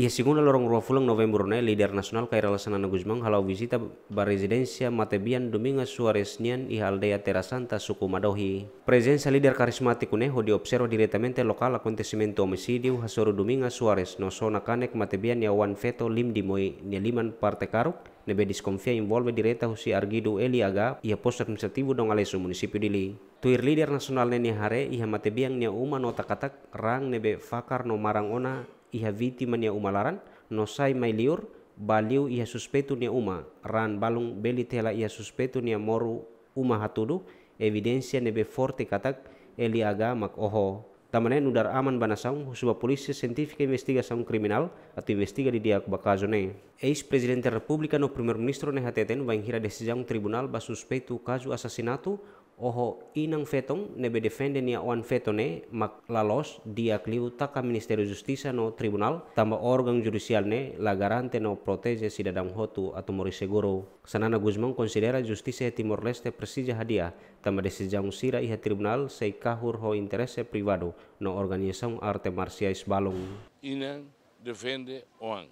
Ia Y lorong rua fulang November na leader nasional kay relasan na mang halau visita ba residensia Matebian Dominga Suarez Nian i Haldea Terra Santa suku Madohi. Presensia lider carismatico neho di observo direttamente lokal akontesimento homicidio hasoro Dominga Suarez no sona kanek Matebian wan ya feto lim di moi ni liman parte karuk nebe diskonfia involve direta husi Argido Eliaga ia poster administrativo dong alesu municipio dili. Tuir lider nasional neni hare iha Matebian nia uma no takatak rang nebe fakar no marang ona iha uma laran umalaran nosai mai liur baliu iha suspetu nia uma ran balung beli tela iha suspetu nia moru uma hatudu evidensia nebe forte katak eli aga mak oho tamane nudar aman banasaung suba polisi investiga investigação kriminal atau investiga di dia bakazo ne ex-presidente republika no primer ministro ne hateten vai hira desijang tribunal ba suspetu kazu asasinatu oho inang fetong nebe defende nia oan fetone mak lalos dia kliu taka Ministerio justisa no tribunal tamba organ judicial ne la garante no protege si dadang hotu atau mori seguro. Sanana Guzmán considera justisa Timor Leste presija hadia tamba desejang sira iha tribunal sei kahur ho interese privado no organisasi arte marciais balong. Inang defende oan.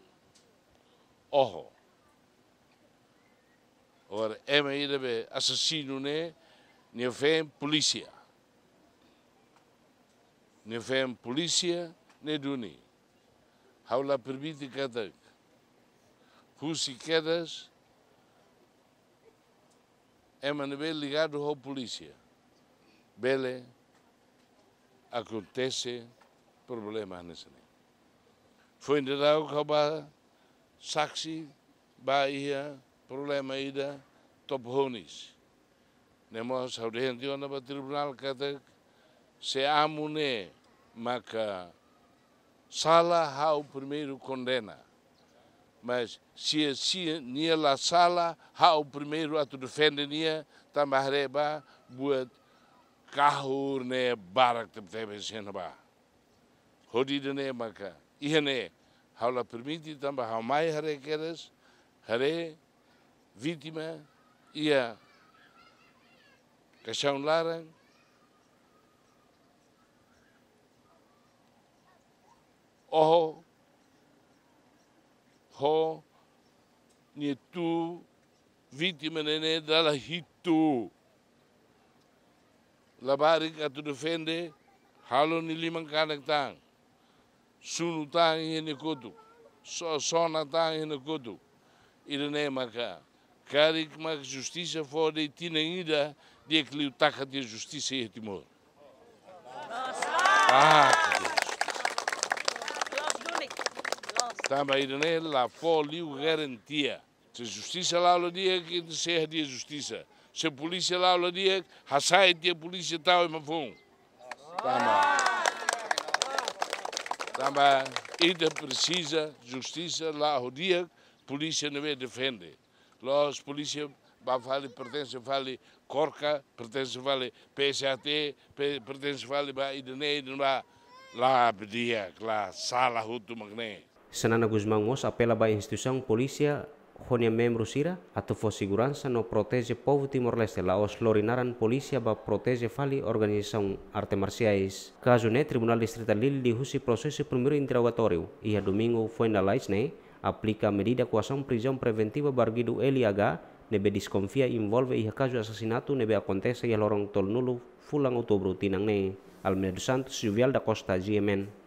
oho or ema idebe assassino ne nie vem polícia. Nie vem polícia, nie duni. Haula permite katak. Husi quedas é maneira ligado à polícia. Bele acontece problemas nesse nível. Foi entendido que saxi, bahia, problema ida top honis nemos haurien dio na tribunal katek se amune maka sala ha o primeiro condena mas se se nia la sala ha o primeiro tu defende nia tamareba buat kahur ne barak te tebe senaba hodi ne maka ihne haula permiti tamba ha mai hare keres hare vítima ia kaxaunlaran o ho nietu vítima da dala hitu labarik atu defende halo ni liman kanek tang sunu tang hene kutu so sona tang hene kutu irene maka karik mak justiça fora e Diego-lhe o taca de justiça e retimou. Ah, Estava a ir nele, lá foi garantia. Se justiça lá o dia que se de justiça. Se polícia lá o dia, a sai de polícia tal e mafum. Tama. Tama, ainda precisa justiça lá o dia, polícia não me defende. Nós, polícia, Vale pertence Vale Corca, pertence Vale PSAT, pertence Vale Idene, lá, lá pedia, lá, sala, ruto, Magné. Sanana Guzmão os apela para a instituição polícia Ronia membro sira a for segurança no protege povo Timor-Leste lá os lorinaran polícia ba protege fali organização arte marciais. Caso né, Tribunal Distrital Lille o processo primeiro interrogatório e a domingo foi na Laisne, aplica medida coação prisão preventiva barguido Eliaga nebe disconfia involve ia caso assassinato nebe acontece ia lorong tol nulu fulang outubro tinang ne al Santos Juvial da Costa Giemen.